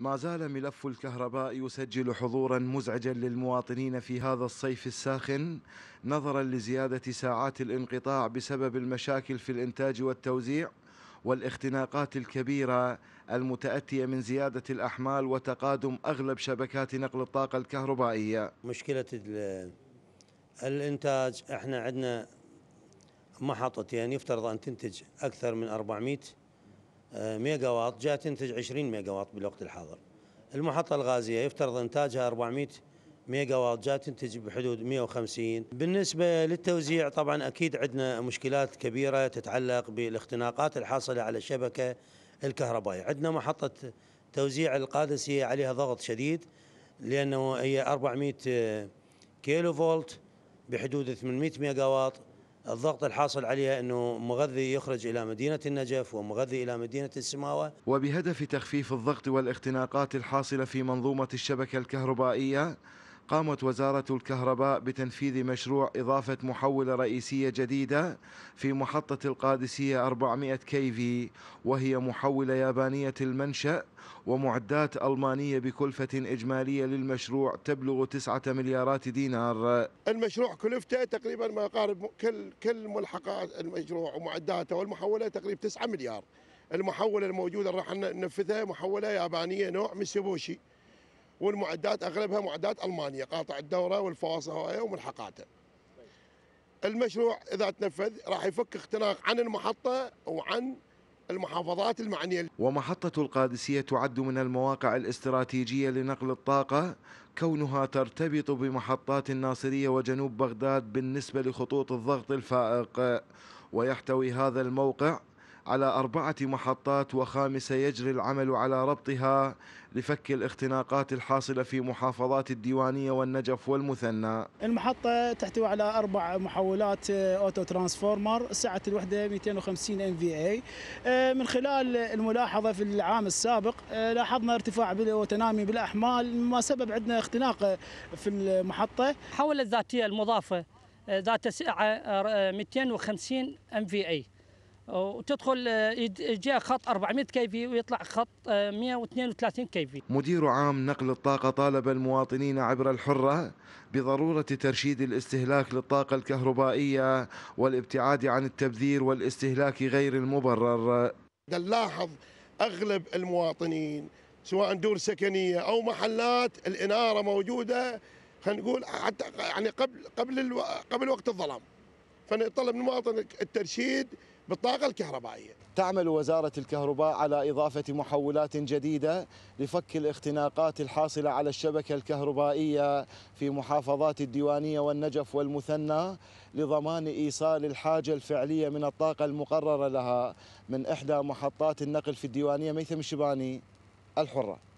ما زال ملف الكهرباء يسجل حضورا مزعجا للمواطنين في هذا الصيف الساخن نظرا لزياده ساعات الانقطاع بسبب المشاكل في الانتاج والتوزيع والاختناقات الكبيره المتاتيه من زياده الاحمال وتقادم اغلب شبكات نقل الطاقه الكهربائيه. مشكله الانتاج احنا عندنا محطتين يعني يفترض ان تنتج اكثر من 400 ميجا واط جاء تنتج 20 ميجا واط بالوقت الحاضر المحطة الغازية يفترض إنتاجها 400 ميجا واط جاء تنتج بحدود 150 بالنسبة للتوزيع طبعا أكيد عندنا مشكلات كبيرة تتعلق بالاختناقات الحاصلة على الشبكة الكهربائية عندنا محطة توزيع القادسية عليها ضغط شديد لأنه هي 400 كيلو فولت بحدود 800 ميجا واط الضغط الحاصل عليها أنه مغذي يخرج إلى مدينة النجف ومغذي إلى مدينة السماوة وبهدف تخفيف الضغط والاختناقات الحاصلة في منظومة الشبكة الكهربائية قامت وزارة الكهرباء بتنفيذ مشروع إضافة محولة رئيسية جديدة في محطة القادسية 400 كي في وهي محولة يابانية المنشأ ومعدات ألمانية بكلفة إجمالية للمشروع تبلغ 9 مليارات دينار المشروع كلفته تقريبا ما يقارب كل كل ملحقات المشروع ومعداته والمحولة تقريبا 9 مليار المحولة الموجودة راح ننفذها محولة يابانية نوع ميسيبوشي والمعدات اغلبها معدات المانيا قاطع الدوره والفواصل الهوائيه وملحقاتها. المشروع اذا تنفذ راح يفك اختناق عن المحطه وعن المحافظات المعنيه. ومحطه القادسيه تعد من المواقع الاستراتيجيه لنقل الطاقه كونها ترتبط بمحطات الناصريه وجنوب بغداد بالنسبه لخطوط الضغط الفائق ويحتوي هذا الموقع على أربعة محطات وخامسة يجري العمل على ربطها لفك الاختناقات الحاصلة في محافظات الديوانية والنجف والمثنى المحطة تحتوي على أربع محولات أوتو ترانسفورمر سعة الوحدة 250 ام في اي آه، من خلال الملاحظة في العام السابق آه، لاحظنا ارتفاع وتنامي بالأحمال ما سبب عندنا اختناق في المحطة حول الذاتية المضافة آه، ذات سعة 250 ام في اي وتدخل آه، يجي خط 400 كيفي ويطلع خط 132 آه، كيفي مدير عام نقل الطاقة طالب المواطنين عبر الحرة بضرورة ترشيد الاستهلاك للطاقة الكهربائية والابتعاد عن التبذير والاستهلاك غير المبرر نلاحظ أغلب المواطنين سواء دور سكنية أو محلات الإنارة موجودة خلينا نقول حتى يعني قبل قبل قبل وقت الظلام فنطلب من المواطن الترشيد بالطاقة الكهربائية تعمل وزارة الكهرباء على إضافة محولات جديدة لفك الاختناقات الحاصلة على الشبكة الكهربائية في محافظات الديوانية والنجف والمثنى لضمان إيصال الحاجة الفعلية من الطاقة المقررة لها من إحدى محطات النقل في الديوانية ميثم الشباني الحرة